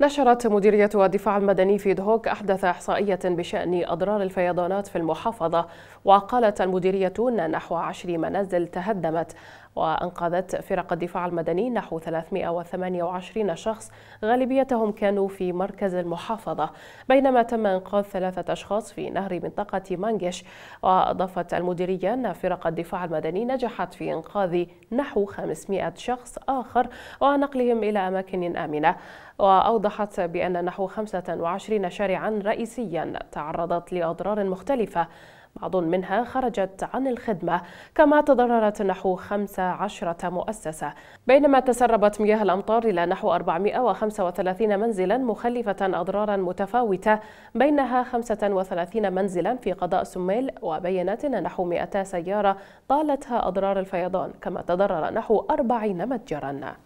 نشرت مديرية الدفاع المدني في دهوك أحدث إحصائية بشأن أضرار الفيضانات في المحافظة وقالت المديرية أن نحو عشر منازل تهدمت وأنقذت فرق الدفاع المدني نحو 328 شخص غالبيتهم كانوا في مركز المحافظة بينما تم إنقاذ ثلاثة أشخاص في نهر منطقة مانجش وأضافت المديرية أن فرق الدفاع المدني نجحت في إنقاذ نحو 500 شخص آخر ونقلهم إلى أماكن آمنة وأوضح أوضحت بأن نحو 25 شارعا رئيسيا تعرضت لأضرار مختلفة بعض منها خرجت عن الخدمة كما تضررت نحو 15 مؤسسة بينما تسربت مياه الأمطار إلى نحو 435 منزلا مخلفة أضرارا متفاوتة بينها 35 منزلا في قضاء سميل وبينت أن نحو 200 سيارة طالتها أضرار الفيضان كما تضرر نحو 40 متجرا